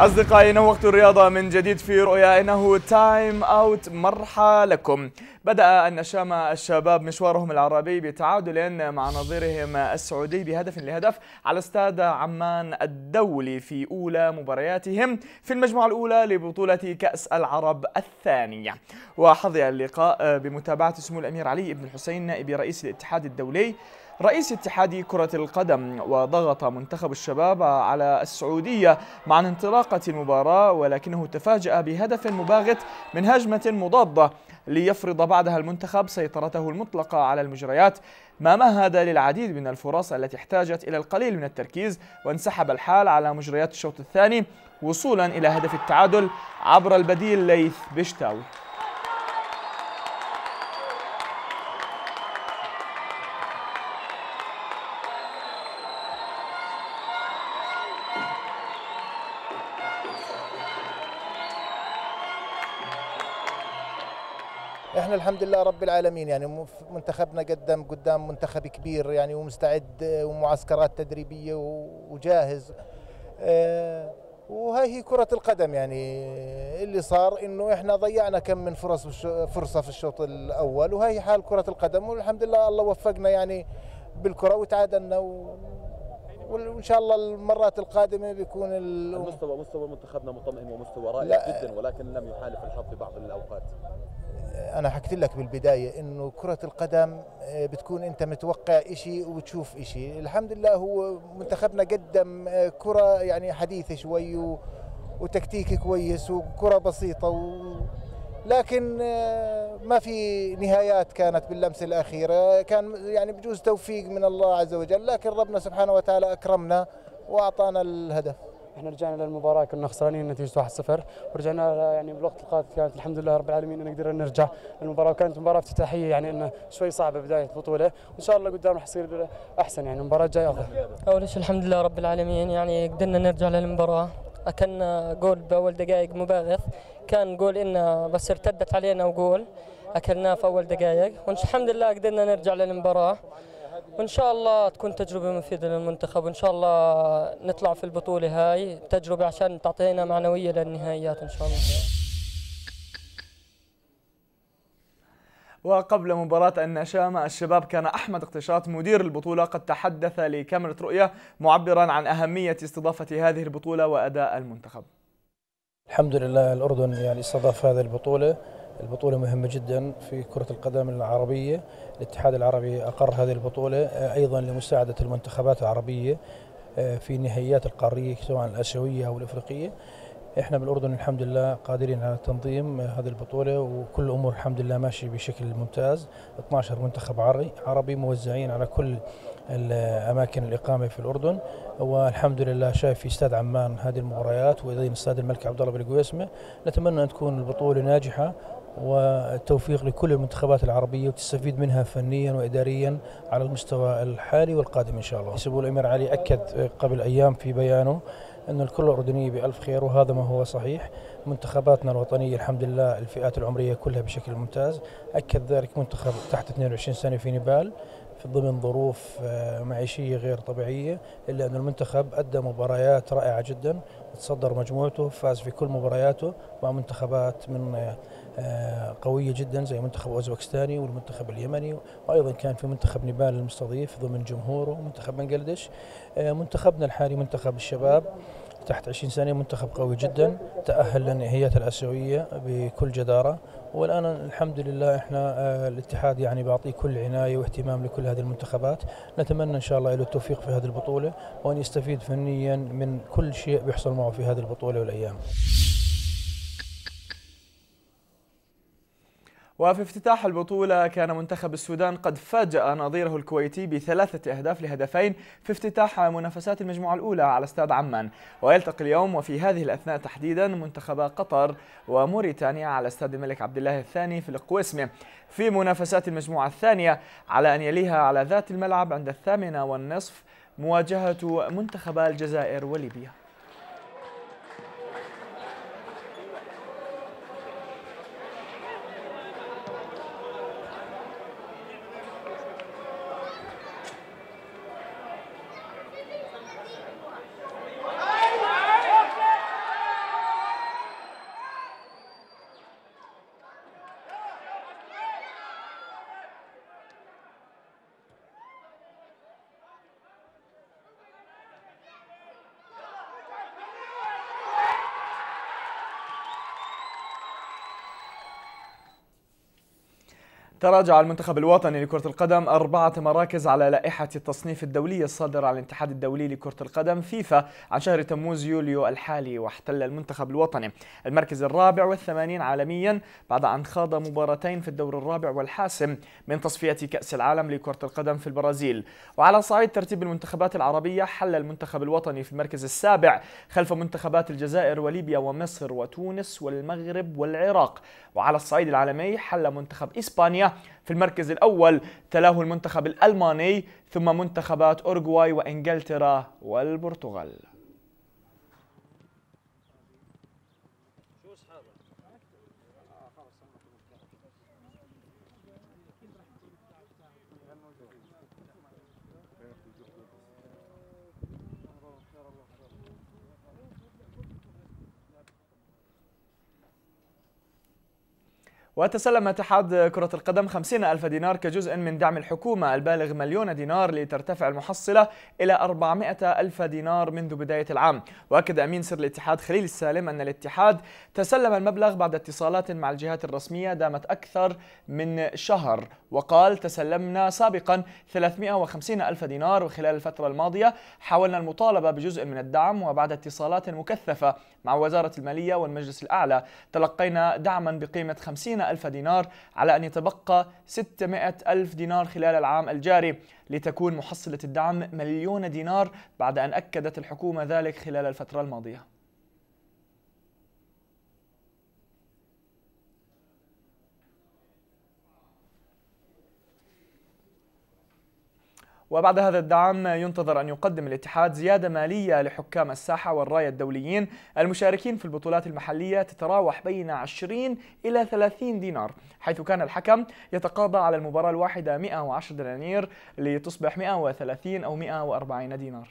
أصدقائي وقت الرياضة من جديد في رؤيا إنه تايم أوت مرحى لكم بدأ النشامى الشباب مشوارهم العربي بتعادل مع نظيرهم السعودي بهدف لهدف على استاد عمان الدولي في أولى مبارياتهم في المجموعة الأولى لبطولة كأس العرب الثانية وحظي اللقاء بمتابعة سمو الأمير علي بن الحسين نائب رئيس الاتحاد الدولي رئيس اتحاد كرة القدم وضغط منتخب الشباب على السعودية مع انطلاقة المباراة ولكنه تفاجأ بهدف مباغت من هجمة مضادة ليفرض بعدها المنتخب سيطرته المطلقة على المجريات ما مهد للعديد من الفرص التي احتاجت إلى القليل من التركيز وانسحب الحال على مجريات الشوط الثاني وصولا إلى هدف التعادل عبر البديل ليث بشتاوي احنا الحمد لله رب العالمين يعني منتخبنا قدم قدام منتخب كبير يعني ومستعد آه، ومعسكرات تدريبيه وجاهز آه، وهي هي كرة القدم يعني اللي صار انه احنا ضيعنا كم من فرص فرصة في الشوط الاول وهي حال كرة القدم والحمد لله الله وفقنا يعني بالكرة وتعادلنا و وان شاء الله المرات القادمه بيكون المستوى مستوى منتخبنا مطمئن ومستوى رائع جدا ولكن لم يحالف الحظ في بعض الاوقات انا حكيت لك بالبدايه انه كره القدم آه، بتكون انت متوقع شيء وبتشوف شيء الحمد لله هو منتخبنا قدم آه، كره يعني حديثه شوي وتكتيك كويس وكره بسيطه و لكن آه، ما في نهايات كانت باللمسه الاخيره كان يعني بجوز توفيق من الله عز وجل لكن ربنا سبحانه وتعالى اكرمنا واعطانا الهدف احنا رجعنا للمباراه كنا خسرانين نتيجه 1-0 ورجعنا آه، يعني بالوقت القادم كانت الحمد لله رب العالمين ان قدرنا نرجع المباراه وكانت مباراه افتتاحيه يعني انه شوي صعبه بدايه البطوله وان شاء الله قدام راح يصير احسن يعني المباراه الجايه افضل اول شيء الحمد لله رب العالمين يعني قدرنا نرجع للمباراه اكلنا جول باول دقائق مباغث كان نقول إن بس ارتدت علينا وقول أكلناه في أول دقائق والحمد لله قدرنا نرجع للمباراة وإن شاء الله تكون تجربة مفيدة للمنتخب وإن شاء الله نطلع في البطولة هاي تجربة عشان تعطينا معنوية للنهائيات إن شاء الله وقبل مباراة النشامة الشباب كان أحمد اقتشاط مدير البطولة قد تحدث لكاميرا رؤية معبرا عن أهمية استضافة هذه البطولة وأداء المنتخب الحمد لله الأردن يعني استضاف هذه البطولة البطولة مهمة جدا في كرة القدم العربية الاتحاد العربي أقر هذه البطولة آه، أيضا لمساعدة المنتخبات العربية آه، في النهائيات القارية سواء الآسيوية أو الإفريقية احنا بالاردن الحمد لله قادرين على تنظيم هذه البطوله وكل الامور الحمد لله ماشيه بشكل ممتاز 12 منتخب عربي عربي موزعين على كل الاماكن الاقامه في الاردن والحمد لله شايف في استاد عمان هذه المباريات وايضا استاد الملك عبد الله بالقويسمه نتمنى ان تكون البطوله ناجحه والتوفيق لكل المنتخبات العربية وتستفيد منها فنيا وإداريا على المستوى الحالي والقادم إن شاء الله سبول الأمير علي أكد قبل أيام في بيانه أن الكل الأردنية بألف خير وهذا ما هو صحيح منتخباتنا الوطنية الحمد لله الفئات العمرية كلها بشكل ممتاز أكد ذلك منتخب تحت 22 سنة في نيبال في ضمن ظروف آه، معيشيه غير طبيعيه الا ان المنتخب ادى مباريات رائعه جدا تصدر مجموعته فاز في كل مبارياته مع منتخبات من آه، آه، قويه جدا زي منتخب اوزبكستاني والمنتخب اليمني وايضا كان في منتخب نيبال المستضيف ضمن جمهوره منتخب بنجلاديش منتخبنا الحالي منتخب الشباب تحت 20 سنه منتخب قوي جدا تاهل للنهائيات الاسيويه بكل جداره والان الحمد لله احنا آه، الاتحاد يعني بيعطيه كل عنايه واهتمام لكل هذه المنتخبات، نتمنى ان شاء الله له التوفيق في هذه البطوله وان يستفيد فنيا من كل شيء بيحصل معه في هذه البطوله والايام. وفي افتتاح البطولة كان منتخب السودان قد فاجأ نظيره الكويتي بثلاثة أهداف لهدفين في افتتاح منافسات المجموعة الأولى على استاد عمان ويلتقي اليوم وفي هذه الأثناء تحديدا منتخبا قطر وموريتانيا على استاد الملك عبد الله الثاني في القويسمي في منافسات المجموعة الثانية على أن يليها على ذات الملعب عند الثامنة والنصف مواجهة منتخبا الجزائر وليبيا تراجع المنتخب الوطني لكرة القدم أربعة مراكز على لائحة التصنيف الدولي الصادرة على الاتحاد الدولي لكرة القدم فيفا عن شهر تموز يوليو الحالي واحتل المنتخب الوطني المركز الرابع والثمانين عالميا بعد أن خاض مباراتين في الدور الرابع والحاسم من تصفية كأس العالم لكرة القدم في البرازيل وعلى صعيد ترتيب المنتخبات العربية حل المنتخب الوطني في المركز السابع خلف منتخبات الجزائر وليبيا ومصر وتونس والمغرب والعراق وعلى الصعيد العالمي حل منتخب إسبانيا في المركز الأول تلاه المنتخب الألماني ثم منتخبات أورغواي وإنجلترا والبرتغال وتسلم اتحاد كرة القدم 50 ألف دينار كجزء من دعم الحكومة البالغ مليون دينار لترتفع المحصلة إلى 400 ألف دينار منذ بداية العام وأكد أمين سر الاتحاد خليل السالم أن الاتحاد تسلم المبلغ بعد اتصالات مع الجهات الرسمية دامت أكثر من شهر وقال تسلمنا سابقا 350 ألف دينار وخلال الفترة الماضية حاولنا المطالبة بجزء من الدعم وبعد اتصالات مكثفة مع وزارة المالية والمجلس الأعلى تلقينا دعما بقيمة 50 ألف دينار على أن يتبقى 600 ألف دينار خلال العام الجاري لتكون محصلة الدعم مليون دينار بعد أن أكدت الحكومة ذلك خلال الفترة الماضية وبعد هذا الدعم ينتظر أن يقدم الاتحاد زيادة مالية لحكام الساحة والراية الدوليين المشاركين في البطولات المحلية تتراوح بين 20 إلى 30 دينار حيث كان الحكم يتقاضى على المباراة الواحدة 110 دنانير لتصبح 130 أو 140 دينار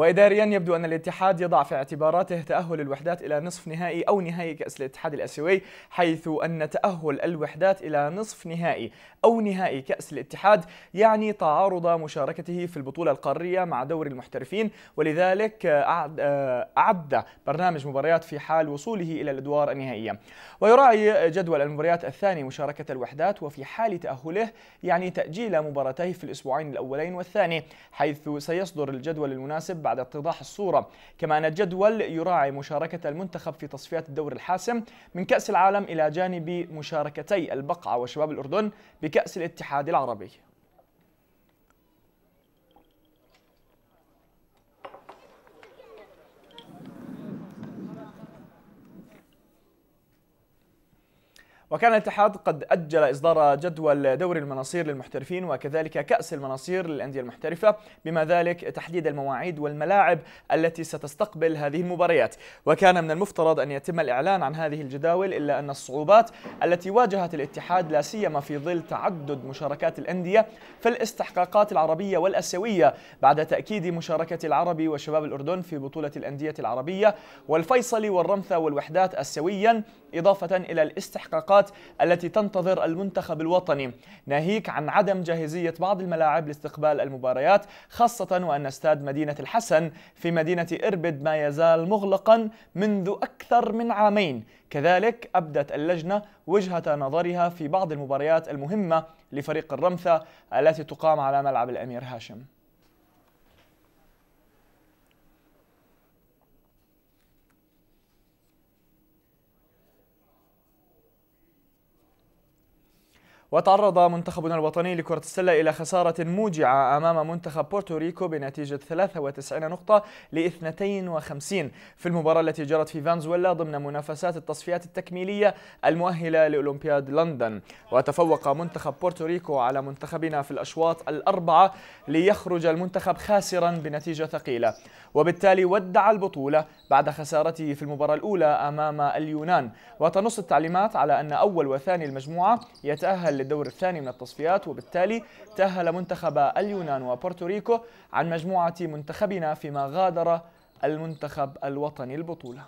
وإداريا يبدو أن الاتحاد يضع في اعتباراته تأهل الوحدات إلى نصف نهائي أو نهائي كأس الاتحاد الآسيوي حيث أن تأهل الوحدات إلى نصف نهائي أو نهائي كأس الاتحاد يعني تعارض مشاركته في البطولة القارية مع دور المحترفين ولذلك آه، آه، أعد برنامج مباريات في حال وصوله إلى الأدوار النهائية ويراعي جدول المباريات الثاني مشاركة الوحدات وفي حال تأهله يعني تأجيل مباراتيه في الأسبوعين الأولين والثاني حيث سيصدر الجدول المناسب بعد اتضاح الصورة كما أن الجدول يراعي مشاركة المنتخب في تصفيات الدور الحاسم من كأس العالم إلى جانب مشاركتي البقعة وشباب الأردن بكأس الاتحاد العربي وكان الاتحاد قد أجل إصدار جدول دوري المناصير للمحترفين وكذلك كأس المناصير للأندية المحترفة بما ذلك تحديد المواعيد والملاعب التي ستستقبل هذه المباريات وكان من المفترض أن يتم الإعلان عن هذه الجداول إلا أن الصعوبات التي واجهت الاتحاد لا سيما في ظل تعدد مشاركات الأندية في الاستحقاقات العربية والأسيوية بعد تأكيد مشاركة العربي وشباب الأردن في بطولة الأندية العربية والفيصلي والرمثة والوحدات أسيويا إضافة إلى الاستحقاقات المباريات التي تنتظر المنتخب الوطني ناهيك عن عدم جاهزية بعض الملاعب لاستقبال المباريات خاصة وأن استاد مدينة الحسن في مدينة إربد ما يزال مغلقا منذ أكثر من عامين كذلك أبدت اللجنة وجهة نظرها في بعض المباريات المهمة لفريق الرمثة التي تقام على ملعب الأمير هاشم وتعرض منتخبنا الوطني لكرة السلة إلى خسارة موجعة أمام منتخب بورتوريكو بنتيجة 93 نقطة ل 52 في المباراة التي جرت في فنزويلا ضمن منافسات التصفيات التكميلية المؤهلة لأولمبياد لندن وتفوق منتخب بورتوريكو على منتخبنا في الأشواط الأربعة ليخرج المنتخب خاسرا بنتيجة ثقيلة وبالتالي ودع البطولة بعد خسارته في المباراة الأولى أمام اليونان وتنص التعليمات على أن أول وثاني المجموعة يتأهل للدور الثاني من التصفيات وبالتالي تأهل منتخب اليونان وبورتوريكو عن مجموعة منتخبنا فيما غادر المنتخب الوطني البطولة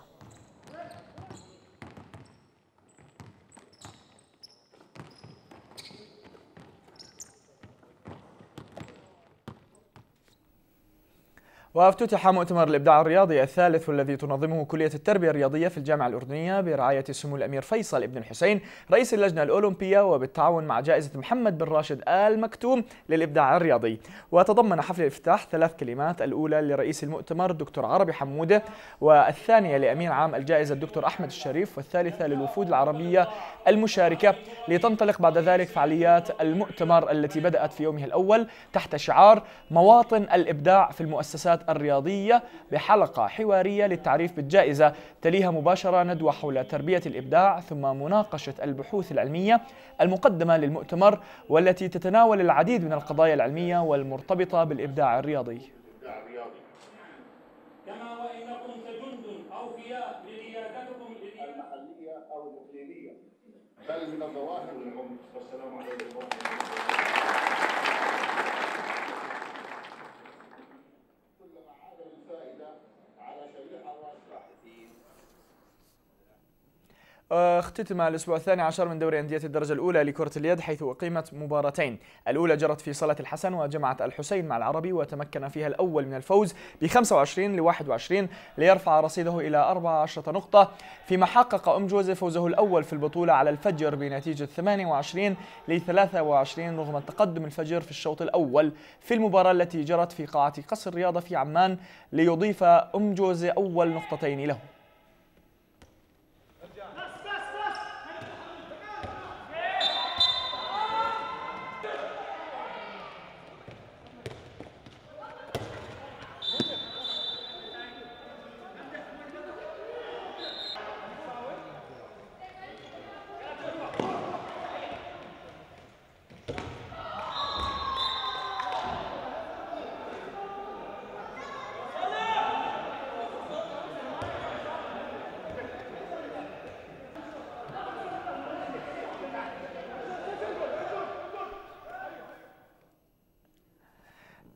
وافتتح مؤتمر الإبداع الرياضي الثالث والذي تنظمه كلية التربية الرياضية في الجامعة الأردنية برعاية سمو الأمير فيصل ابن الحسين رئيس اللجنة الأولمبية وبالتعاون مع جائزة محمد بن راشد آل مكتوم للإبداع الرياضي وتضمن حفل الافتتاح ثلاث كلمات الأولى لرئيس المؤتمر الدكتور عربي حمودة والثانية لأمين عام الجائزة الدكتور أحمد الشريف والثالثة للوفود العربية المشاركة لتنطلق بعد ذلك فعاليات المؤتمر التي بدأت في يومها الأول تحت شعار مواطن الإبداع في المؤسسات الرياضية بحلقة حوارية للتعريف بالجائزة تليها مباشرة ندوة حول تربية الإبداع ثم مناقشة البحوث العلمية المقدمة للمؤتمر والتي تتناول العديد من القضايا العلمية والمرتبطة بالإبداع الرياضي بل من الظواهر والسلام عليكم اختتم الأسبوع الثاني عشر من دوري أندية الدرجة الأولى لكرة اليد حيث أقيمت مباراتين الأولى جرت في صالة الحسن وجمعت الحسين مع العربي وتمكن فيها الأول من الفوز ب 25 ل 21 ليرفع رصيده إلى 14 نقطة فيما حقق أم جوزيف فوزه الأول في البطولة على الفجر بنتيجة 28 ل 23 رغم تقدم الفجر في الشوط الأول في المباراة التي جرت في قاعة قصر الرياضة في عمان ليضيف أم جوزي أول نقطتين له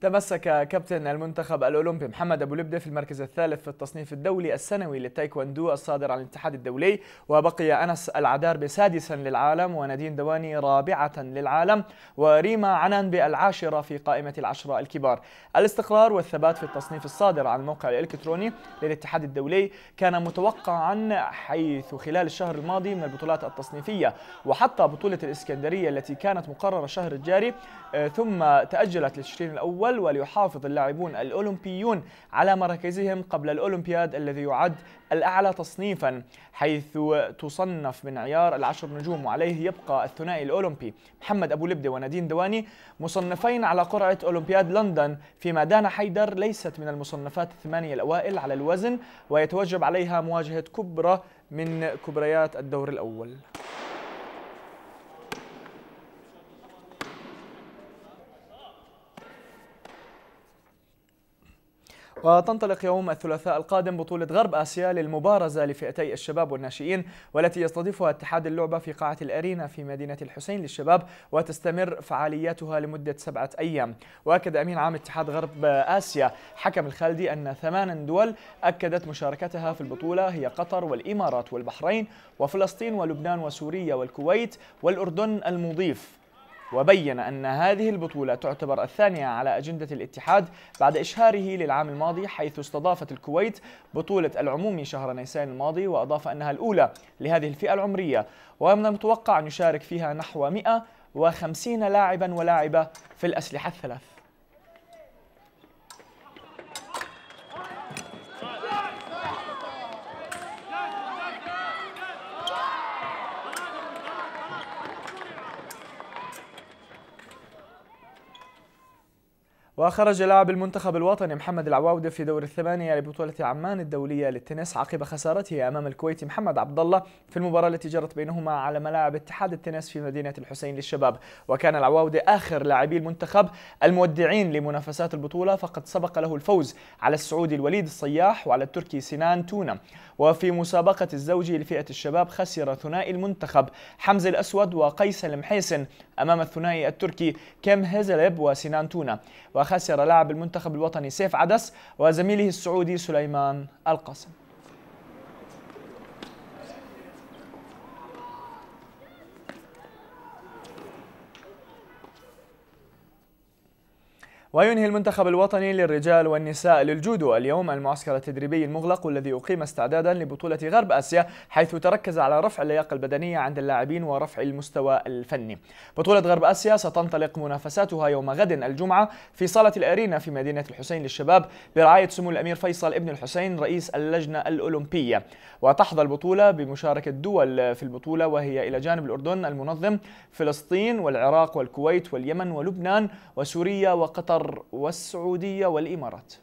تمسك كابتن المنتخب الأولمبي محمد أبو لبدة في المركز الثالث في التصنيف الدولي السنوي للتايكوندو الصادر عن الاتحاد الدولي وبقي أنس العدار سادسا للعالم ونادين دواني رابعة للعالم وريما عنان بالعاشره في قائمة العشرة الكبار الاستقرار والثبات في التصنيف الصادر عن الموقع الإلكتروني للاتحاد الدولي كان متوقعا حيث خلال الشهر الماضي من البطولات التصنيفية وحتى بطولة الإسكندرية التي كانت مقررة الشهر الجاري آه، ثم تأجلت للشهرين الأول الأول وليحافظ اللاعبون الأولمبيون على مراكزهم قبل الأولمبياد الذي يعد الأعلى تصنيفا حيث تصنف من عيار العشر نجوم وعليه يبقى الثنائي الأولمبي محمد أبو لبدة ونادين دواني مصنفين على قرعة أولمبياد لندن فيما دانا حيدر ليست من المصنفات الثمانية الأوائل على الوزن ويتوجب عليها مواجهة كبرى من كبريات الدور الأول وتنطلق يوم الثلاثاء القادم بطولة غرب آسيا للمبارزة لفئتي الشباب والناشئين والتي يستضيفها اتحاد اللعبة في قاعة الأرينا في مدينة الحسين للشباب وتستمر فعالياتها لمدة سبعة أيام وأكد أمين عام اتحاد غرب آسيا حكم الخالدي أن ثمان دول أكدت مشاركتها في البطولة هي قطر والإمارات والبحرين وفلسطين ولبنان وسوريا والكويت والأردن المضيف وبين أن هذه البطولة تعتبر الثانية على أجندة الاتحاد بعد إشهاره للعام الماضي حيث استضافت الكويت بطولة العمومي شهر نيسان الماضي وأضاف أنها الأولى لهذه الفئة العمرية ومن المتوقع أن يشارك فيها نحو 150 لاعبا ولاعبة في الأسلحة الثلاث وخرج لاعب المنتخب الوطني محمد العواودي في دور الثمانية لبطولة عمان الدولية للتنس عقب خسارته أمام الكويتي محمد عبد الله في المباراة التي جرت بينهما على ملاعب اتحاد التنس في مدينة الحسين للشباب وكان العواودي آخر لاعبي المنتخب المودعين لمنافسات البطولة فقد سبق له الفوز على السعودي الوليد الصياح وعلى التركي سنان تونا وفي مسابقة الزوجي لفئة الشباب خسر ثنائي المنتخب حمزة الأسود وقيس المحيسن أمام الثنائي التركي كم هيزلب وسنان تونا وخسر لاعب المنتخب الوطني سيف عدس وزميله السعودي سليمان القاسم وينهي المنتخب الوطني للرجال والنساء للجودو اليوم المعسكر التدريبي المغلق والذي أقيم استعدادا لبطولة غرب آسيا حيث تركز على رفع اللياقة البدنية عند اللاعبين ورفع المستوى الفني بطولة غرب آسيا ستنطلق منافساتها يوم غد الجمعة في صالة الأرينا في مدينة الحسين للشباب برعاية سمو الأمير فيصل ابن الحسين رئيس اللجنة الأولمبية وتحظى البطولة بمشاركة دول في البطولة وهي إلى جانب الأردن المنظم فلسطين والعراق والكويت واليمن ولبنان وسوريا وقطر قطر والسعودية والإمارات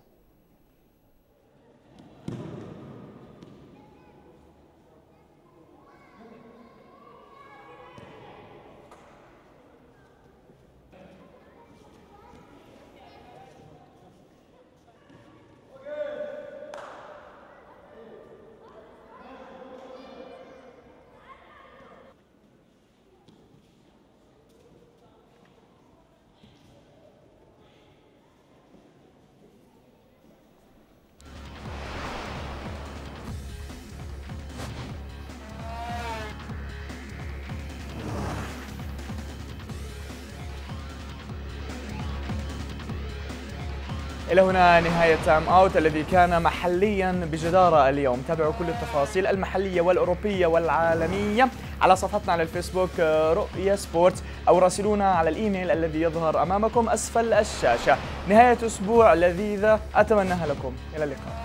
إلى هنا نهاية تايم أوت الذي كان محليا بجدارة اليوم تابعوا كل التفاصيل المحلية والأوروبية والعالمية على صفحتنا على الفيسبوك آه، رؤية سبورت أو راسلونا على الإيميل الذي يظهر أمامكم أسفل الشاشة نهاية أسبوع لذيذة أتمناها لكم إلى اللقاء